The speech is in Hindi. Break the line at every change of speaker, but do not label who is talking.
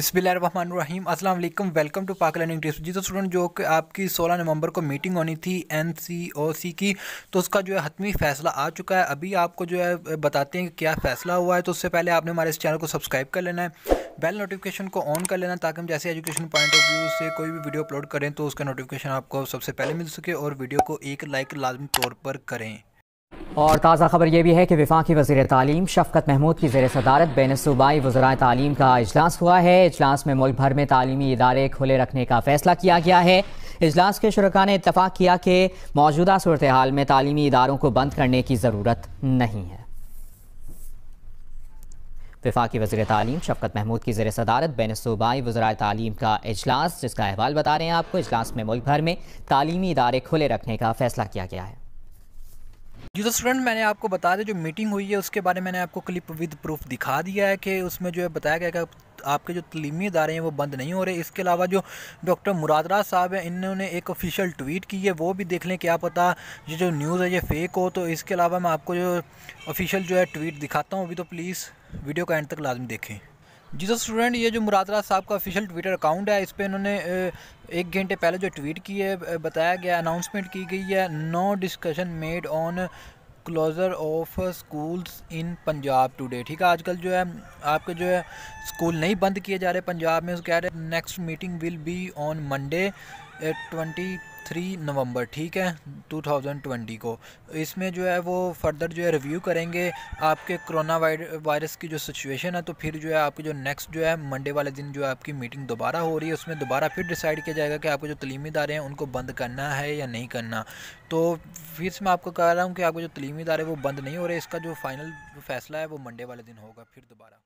बिस्मिल्लाम अस्सलाम वालेकुम welcome to Pak learning tips ji तो स्टूडेंट जो कि आपकी 16 नवंबर को मीटिंग होनी थी एनसीओसी की तो उसका जो है हतमी फैसला आ चुका है अभी आपको जो है बताते हैं कि क्या फैसला हुआ है तो उससे पहले आपने हमारे इस चैनल को सब्सक्राइब कर लेना है बेल नोटिफिकेशन को ऑन कर लेना ताकि हम जैसे एजुकेशन पॉइंट ऑफ व्यू से कोई भी वीडियो अपलोड करें तो उसका नोटिफिकेशन आपको सबसे पहले मिल सके और वीडियो को एक लाइक लाजमी तौर पर करें
और ताज़ा खबर यह भी है कि विफाक वजीर तालीम शफकत महमूद की जेर सदारत बैन सूबाई वजरा तालीम का अजलास हुआ है अजलास में मुल्क भर में तालीमी इदारे खुले रखने का फैसला किया गया है अजलास के शुरा ने इतफाक़ किया कि मौजूदा सूरत हाल में ताली इदारों को बंद करने की ज़रूरत नहीं है वफाकी वजी तालीम शफकत महमूद की जेर सदारत बैन सूबाई वजरा तालीम का अजलास जिसका अहवाल बता रहे हैं आपको अजलास में मुल्क भर में ताली इदारे खुले रखने का फैसला किया गया है
जी तो स्टूडेंट मैंने आपको बता दें जो मीटिंग हुई है उसके बारे में मैंने आपको क्लिप विद प्रूफ दिखा दिया है कि उसमें जो है बताया गया कि आपके जो तलीमी इदारे हैं वो बंद नहीं हो रहे इसके अलावा जो डॉक्टर मुरादरा साहब हैं इन्होंने एक ऑफिशियल ट्वीट की है वो भी देख लें क्या पता ये जो न्यूज़ है ये फेक हो तो इसके अलावा मैं आपको जो ऑफिशियल जो है ट्वीट दिखाता हूँ अभी तो प्लीज़ वीडियो का एंड तक लाजमी देखें जी सर तो स्टूडेंट ये जो मुरादरा साहब का ऑफिशियल ट्विटर अकाउंट है इस पर इन्होंने एक घंटे पहले जो ट्वीट की है बताया गया अनाउंसमेंट की गई है no discussion made on closure of schools in Punjab today ठीक है आजकल जो है आपके जो है स्कूल नहीं बंद किए जा रहे पंजाब में कह रहे next meeting will be on Monday twenty three November ठीक है टू थाउजेंड ट्वेंटी को इसमें जो है वो फर्दर जो है रिव्यू करेंगे आपके कोरोना वायरस की जो सिचुएशन है तो फिर जो है आपकी जो नेक्स्ट जो है मंडे वाले दिन जो है आपकी मीटिंग दोबारा हो रही है उसमें दोबारा फिर डिसाइड किया जाएगा कि आपके जो तलीमी इदारे हैं उनको बंद करना है या नहीं करना तो फिर से मैं आपको कह रहा हूँ कि आपके जो तलीमी इदारे वो बंद नहीं हो रहे इसका जो फाइनल फैसला है वो मंडे वाले दिन होगा फिर दोबारा